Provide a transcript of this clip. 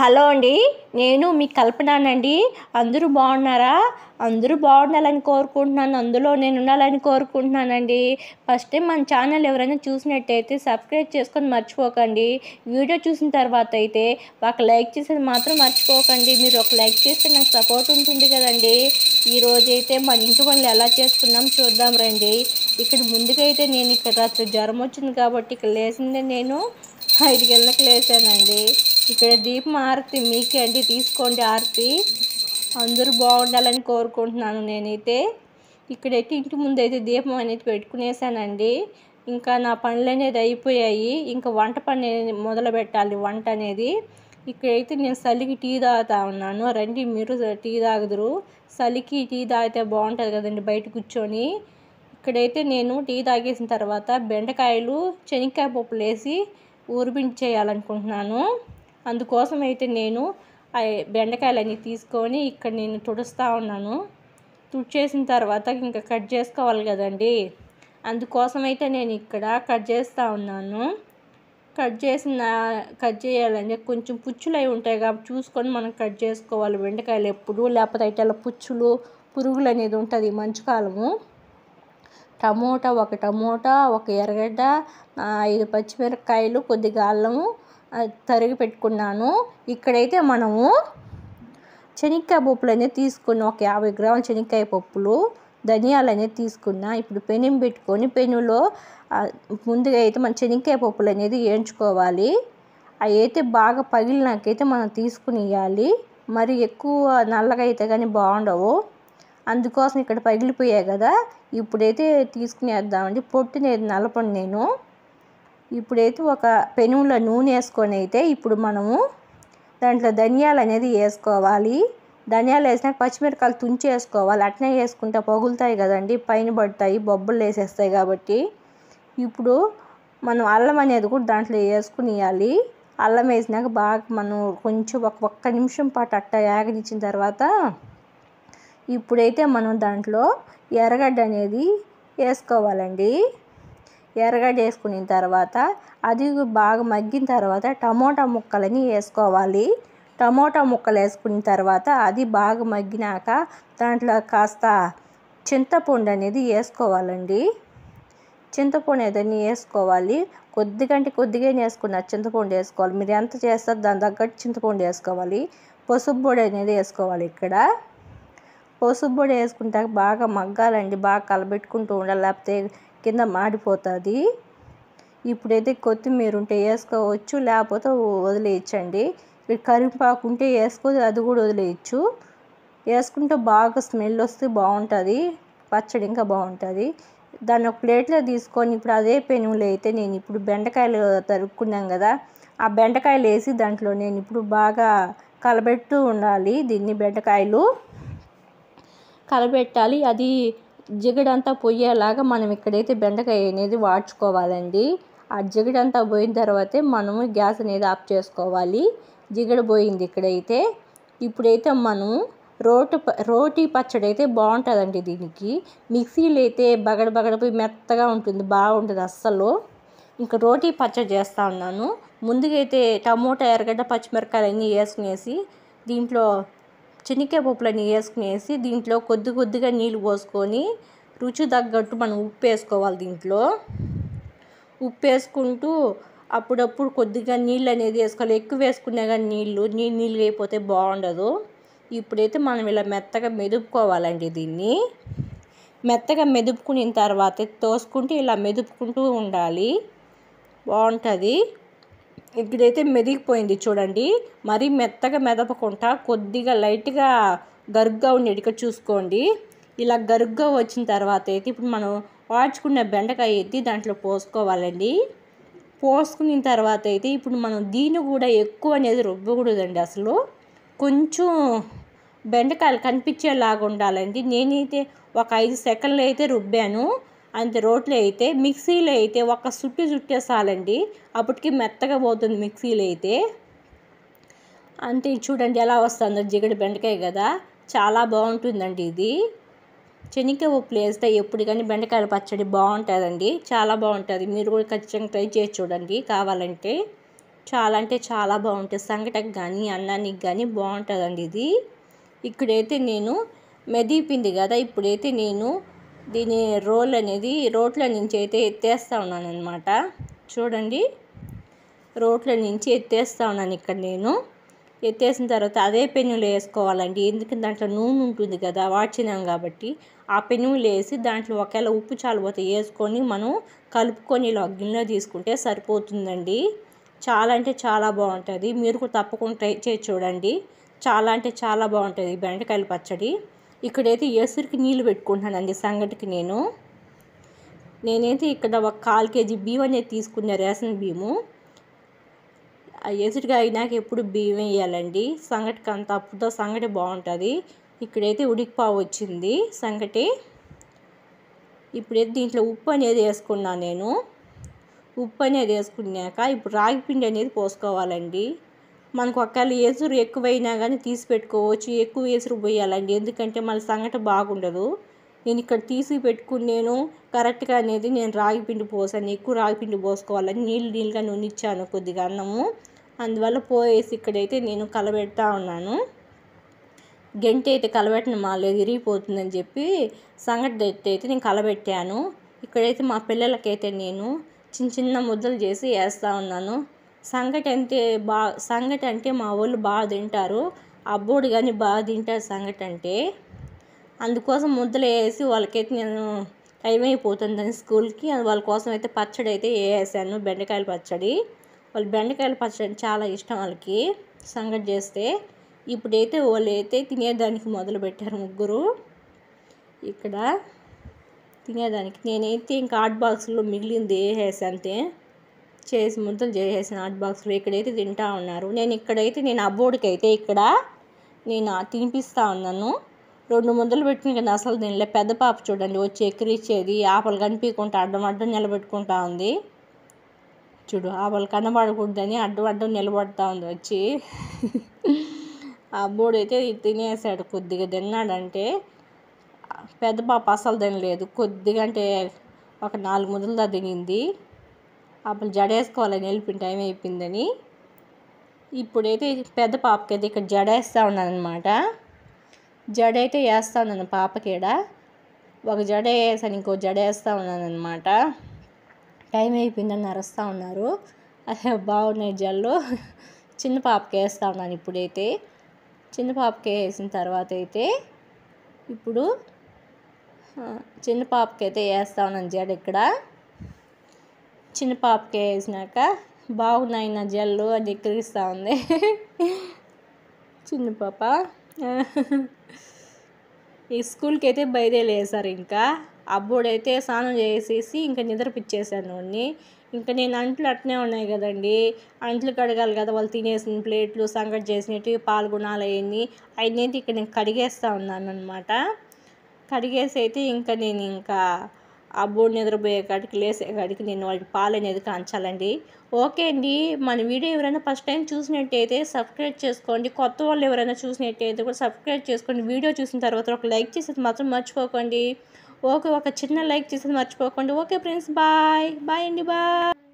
hello అండి నేను మీ కల్పనానండి అందరూ బాగున్నారా అందరూ బాగుండాలని కోరుకుంటున్నాను అందులో నేను ఉండాలని కోరుకుంటున్నానండి ఫస్ట్ టైం మన ఛానల్ ఎవరైనా చూసినట్టయితే సబ్స్క్రైబ్ చేసుకొని మర్చిపోకండి వీడియో చూసిన తర్వాత అయితే ఒక లైక్ చేసేది మాత్రం మర్చిపోకండి మీరు ఒక లైక్ చేస్తే నాకు సపోర్ట్ ఉంటుంది కదండి అయితే మన ఇంటి పనులు ఎలా చేసుకున్నాం చూద్దాం రండి ఇక్కడ ముందుకైతే నేను ఇక్కడ రాత్రి జ్వరం వచ్చింది కాబట్టి ఇక్కడ లేచిందే నేను ఐదు గంటలకు లేసానండి ఇక్కడ దీపం ఆరతి మీకే అండి తీసుకోండి ఆరతి అందరూ బాగుండాలని కోరుకుంటున్నాను నేనైతే ఇక్కడైతే ఇంటి ముందైతే దీపం అనేది పెట్టుకునేసానండి ఇంకా నా పనులు అనేది అయిపోయాయి ఇంకా వంట పని మొదలు పెట్టాలి వంట అనేది ఇక్కడైతే నేను చలికి టీ తాగుతా ఉన్నాను రండి మీరు టీ తాగుదరు చలికి టీ తాగితే బాగుంటుంది కదండి బయట కూర్చొని ఇక్కడైతే నేను టీ తాగేసిన తర్వాత బెండకాయలు శనక్కాయ పప్పులు వేసి ఊరిపించేయాలనుకుంటున్నాను అందుకోసం అయితే నేను బెండకాయలన్నీ తీసుకొని ఇక్కడ నేను తుడుస్తూ ఉన్నాను తుడిచేసిన తర్వాత ఇంకా కట్ చేసుకోవాలి కదండి అందుకోసం అయితే నేను ఇక్కడ కట్ చేస్తూ ఉన్నాను కట్ చేసిన కట్ చేయాలంటే కొంచెం పుచ్చులు అవి ఉంటాయి కాబట్టి చూసుకొని మనం కట్ చేసుకోవాలి బెండకాయలు ఎప్పుడు లేకపోతే అయితే అలా పుచ్చులు పురుగులు అనేది ఉంటుంది మంచు కాలము టమోటా ఒక టమోటా ఒక ఎర్రగడ్డ ఐదు పచ్చిమిరపకాయలు కొద్దిగా అల్లము తరిగి పెట్టుకున్నాను ఇక్కడైతే మనము శనక్కాయ పప్పులు అనేది తీసుకున్నాం ఒక యాభై గ్రాముల శనక్కాయ పప్పులు ధనియాలు అనేది తీసుకున్నా ఇప్పుడు పెను పెట్టుకొని పెనులో ముందుగా అయితే మన శనక్కాయ పప్పులు అనేది వేయించుకోవాలి అవి అయితే బాగా పగిలినాకైతే మనం తీసుకుని ఇవ్వాలి మరి ఎక్కువ నల్లగా అయితే కానీ బాగుండవు అందుకోసం ఇక్కడ పగిలిపోయాయి కదా ఇప్పుడైతే తీసుకునేద్దామండి నేను నలపండి నేను ఇప్పుడైతే ఒక పెనుముల నూనె వేసుకొని అయితే ఇప్పుడు మనము దాంట్లో ధనియాలు అనేది వేసుకోవాలి ధనియాలు వేసినాక పచ్చిమిరకాయలు తుంచి వేసుకోవాలి అట్నే వేసుకుంటే పొగులుతాయి కదండి పైన పడతాయి బొబ్బలు వేసేస్తాయి కాబట్టి ఇప్పుడు మనం అల్లం అనేది కూడా దాంట్లో వేసుకునియాలి అల్లం వేసినాక బాగా మనం కొంచెం ఒక ఒక్క నిమిషం పాటు అట్ట యాగనిచ్చిన తర్వాత ఇప్పుడైతే మనం దాంట్లో ఎర్రగడ్డ అనేది వేసుకోవాలండి ఎర్రగా చేసుకున్న తర్వాత అది బాగా మగ్గిన తర్వాత టమోటా ముక్కలని వేసుకోవాలి టమోటా ముక్కలు వేసుకున్న తర్వాత అది బాగా మగ్గినాక దాంట్లో కాస్త చింతపండు అనేది వేసుకోవాలండి చింతపండు ఏదైనా వేసుకోవాలి కొద్దిగంటే కొద్దిగా వేసుకున్న చింతపండు వేసుకోవాలి మీరు ఎంత చేస్తారు దాని తగ్గట్టు చింతపండు వేసుకోవాలి పసుపు పొడి అనేది వేసుకోవాలి ఇక్కడ పసుపు పొడి వేసుకుంటాక బాగా మగ్గాలండి బాగా కలబెట్టుకుంటూ ఉండాలి లేకపోతే కింద మాడిపోతుంది ఇప్పుడైతే కొత్తిమీర ఉంటే వేసుకోవచ్చు లేకపోతే వదిలేయచ్చండి కరింపాకు ఉంటే వేసుకో అది కూడా వదిలేయచ్చు వేసుకుంటే బాగా స్మెల్ వస్తే బాగుంటుంది పచ్చడి ఇంకా బాగుంటుంది దాన్ని ఒక ప్లేట్లో తీసుకొని ఇప్పుడు అదే పెనులు అయితే నేను ఇప్పుడు బెండకాయలు తరుక్కున్నాం కదా ఆ బెండకాయలు వేసి దాంట్లో నేను ఇప్పుడు బాగా కలబెట్టు ఉండాలి దీన్ని బెండకాయలు కలబెట్టాలి అది జిగడంతా పోయేలాగా మనం ఇక్కడైతే బెండకాయ అనేది వాడ్చుకోవాలండి ఆ జిగడంతా పోయిన తర్వాతే మనము గ్యాస్ అనేది ఆఫ్ చేసుకోవాలి జిగడ పోయింది ఇక్కడైతే ఇప్పుడైతే మనము రోటి రోటీ పచ్చడి అయితే బాగుంటుందండి దీనికి మిక్సీలు అయితే బగడ బగడపోయి మెత్తగా ఉంటుంది బాగుంటుంది అస్సలు ఇంకా రోటీ పచ్చడి చేస్తూ ఉన్నాను అయితే టమోటా ఎర్రగడ్డ పచ్చిమిరకాయలు అన్నీ వేసుకునేసి దీంట్లో శనగకాయ పప్పులన్నీ వేసుకునేసి దీంట్లో కొద్ది కొద్దిగా నీళ్ళు పోసుకొని రుచి తగ్గట్టు మనం ఉప్పు వేసుకోవాలి దీంట్లో ఉప్పు వేసుకుంటూ అప్పుడప్పుడు కొద్దిగా నీళ్ళు అనేది వేసుకోవాలి ఎక్కువ వేసుకునే కానీ నీళ్ళు నీళ్ళు నీళ్ళు అయిపోతే బాగుండదు ఇప్పుడైతే మనం ఇలా మెత్తగా మెదుపుకోవాలండి దీన్ని మెత్తగా మెదుపుకున్న తర్వాత తోసుకుంటూ ఇలా మెదుపుకుంటూ ఉండాలి బాగుంటుంది ఇక్కడైతే మెదిగిపోయింది చూడండి మరీ మెత్తగా మెదపకుండా కొద్దిగా లైట్గా గరుగ్గా ఉండేది ఇక్కడ చూసుకోండి ఇలా గరుగ్గా వచ్చిన తర్వాత అయితే ఇప్పుడు మనం వాడ్చుకున్న బెండకాయ ఎత్తి దాంట్లో పోసుకోవాలండి పోసుకున్న తర్వాత అయితే ఇప్పుడు మనం దీన్ని కూడా ఎక్కువ అనేది రుబ్బకూడదండి అసలు కొంచెం బెండకాయలు కనిపించేలాగా ఉండాలండి నేనైతే ఒక ఐదు సెకండ్లు అయితే రుబ్బాను అంత రోట్లో అయితే మిక్సీలో అయితే ఒక చుట్టు చుట్టేసాలండి అప్పటికి మెత్తగా పోతుంది మిక్సీలో అయితే అంతే చూడండి ఎలా వస్తుందో జిగడి బెండకాయ కదా చాలా బాగుంటుందండి ఇది శనగకాయ ఉప్పు వేస్తే ఎప్పుడు కానీ బెండకాయల పచ్చడి బాగుంటుందండి చాలా బాగుంటుంది మీరు కూడా ఖచ్చితంగా ట్రై చేసి చూడండి కావాలంటే చాలా అంటే చాలా బాగుంటుంది సంగటకు కానీ అన్నానికి కానీ బాగుంటుందండి ఇది ఇక్కడైతే నేను మెదిపింది కదా ఇప్పుడైతే నేను దీని రోల్ అనేది రోట్ల నుంచి అయితే ఎత్తేస్తూ ఉన్నాను అనమాట చూడండి రోట్ల నుంచి ఎత్తేస్తూ ఉన్నాను ఇక్కడ నేను ఎత్తేసిన తర్వాత అదే పెన్నులు వేసుకోవాలండి ఎందుకంటే దాంట్లో నూనె ఉంటుంది కదా వాడ్చినాం కాబట్టి ఆ పెనులు వేసి దాంట్లో ఒకవేళ ఉప్పు చాలిపోతే వేసుకొని మనం కలుపుకొని ఇలా గిన్నె తీసుకుంటే సరిపోతుందండి చాలా అంటే చాలా బాగుంటుంది మీరు కూడా తప్పకుండా ట్రై చేసి చూడండి చాలా అంటే చాలా బాగుంటుంది బెండకాయలు పచ్చడి ఇక్కడైతే ఎసురుకి నీళ్ళు పెట్టుకుంటున్నానండి సంగటికి నేను నేనైతే ఇక్కడ ఒక కాల్ కేజీ బియ్యం అనేది తీసుకున్న రేషన్ బియ్యము ఆ ఎసురుగా అయినాక ఎప్పుడు బియ్యం వేయాలండి సంగటికి అంత అప్పుడుతో సంగటి బాగుంటుంది ఇక్కడైతే ఉడికిపావు వచ్చింది సంగటి ఇప్పుడైతే దీంట్లో ఉప్పు అనేది వేసుకున్నాను నేను ఉప్పు అనేది వేసుకున్నాక ఇప్పుడు రాగి పిండి అనేది పోసుకోవాలండి మనకు ఒకవేళ ఎసురు ఎక్కువైనా కానీ తీసి పెట్టుకోవచ్చు ఎక్కువ ఎసురు పోయాలండి ఎందుకంటే మన సంగట బాగుండదు నేను ఇక్కడ తీసి పెట్టుకున్నాను కరెక్ట్గా అనేది నేను రాగి పిండి పోసాను ఎక్కువ రాగి పిండి పోసుకోవాలని నీళ్ళు నీళ్ళుగా నూనెచ్చాను కొద్దిగా అన్నము అందువల్ల పోయేసి ఇక్కడైతే నేను కలబెడతా ఉన్నాను గంట అయితే కలబెట్టిన మాలేదు ఇరిగిపోతుందని చెప్పి సంగటి అయితే నేను కలబెట్టాను ఇక్కడైతే మా పిల్లలకైతే నేను చిన్న చిన్న ముద్దలు చేసి వేస్తూ ఉన్నాను సంగటి అంటే బా సంగటి అంటే మా వాళ్ళు బాగా తింటారు అబ్బోడు కానీ బాగా తింటారు సంగటి అంటే అందుకోసం ముద్దలు వేసి వాళ్ళకైతే నేను టైం అయిపోతుందని స్కూల్కి వాళ్ళ కోసం అయితే పచ్చడి అయితే వేసాను బెండకాయల పచ్చడి వాళ్ళు బెండకాయల పచ్చడి చాలా ఇష్టం వాళ్ళకి సంగటి చేస్తే ఇప్పుడైతే వాళ్ళు అయితే తినేదానికి మొదలు పెట్టారు ముగ్గురు ఇక్కడ తినేదానికి నేనైతే ఇంకా ఆర్ట్ బాక్స్లో మిగిలింది అంతే చేసి ముద్దలు చేసేసిన హాట్ బాక్స్లో ఇక్కడైతే తింటా ఉన్నారు నేను ఇక్కడైతే నేను అబ్బోడికి అయితే ఇక్కడ నేను తినిపిస్తూ ఉన్నాను రెండు ముద్దలు పెట్టిన కదా అసలు దీనిలో పెద్ద పాప చూడండి వచ్చి ఎక్కిరిచ్చేది ఆపలు కనిపించకుండా అడ్డం అడ్డం నిలబెట్టుకుంటా ఉంది చూడు ఆపలు కనబడకూడదని అడ్డం అడ్డం నిలబడతా ఉంది వచ్చి ఆ అయితే తినేసాడు కొద్దిగా తిన్నాడంటే పెద్ద పాప అసలు తినలేదు కొద్దిగా అంటే ఒక నాలుగు ముద్దలుదా తినింది అప్పుడు జడేసుకోవాలని వెళ్ళిపోయిన టైం అయిపోయిందని ఇప్పుడైతే పెద్ద పాపకి అయితే ఇక్కడ జడేస్తూ ఉన్నానమాట జడ అయితే వేస్తూ ఉన్నాను పాపకేడ ఒక జడ వేసాను ఇంకో జడ వేస్తూ ఉన్నానమాట టైం అయిపోయిందని అరుస్తూ ఉన్నారు అదే బాగున్నాయి జల్లు చిన్న పాపకి వేస్తూ ఉన్నాను ఇప్పుడైతే చిన్న పాపకి వేసిన తర్వాత అయితే ఇప్పుడు చిన్న పాపకి అయితే వేస్తా ఉన్నాను జడ ఇక్కడ చిన్న పాపకి వేసినాక బాగున్నాయి నా జల్లు అని ఎక్కిరిస్తూ ఉంది చిన్న పాప ఈ స్కూల్కి అయితే బయదేలేసారు ఇంకా అయితే స్నానం చేసేసి ఇంకా నిద్రపిచ్చేసాను వాడిని ఇంకా నేను అంట్లు అట్నే ఉన్నాయి కదండి అంట్లు కడగాలి కదా వాళ్ళు తినేసిన ప్లేట్లు సంగటి చేసినట్టు పాల్గొనాలి అవన్నీ అవన్నీ ఇక్కడ నేను కడిగేస్తూ ఉన్నాను అనమాట కడిగేసి అయితే ఇంకా నేను ఇంకా ఆ బోర్డు నిద్రపోయే కాడికి లేసే కాడికి నేను వాళ్ళకి పాలు అనేది కాంచాలండి ఓకే అండి మన వీడియో ఎవరైనా ఫస్ట్ టైం చూసినట్టయితే సబ్స్క్రైబ్ చేసుకోండి కొత్త వాళ్ళు ఎవరైనా చూసినట్టయితే కూడా సబ్స్క్రైబ్ చేసుకోండి వీడియో చూసిన తర్వాత ఒక లైక్ చేసేది మాత్రం మర్చిపోకండి ఓకే ఒక చిన్న లైక్ చేసేది మర్చిపోకండి ఓకే ఫ్రెండ్స్ బాయ్ బాయ్ అండి బాయ్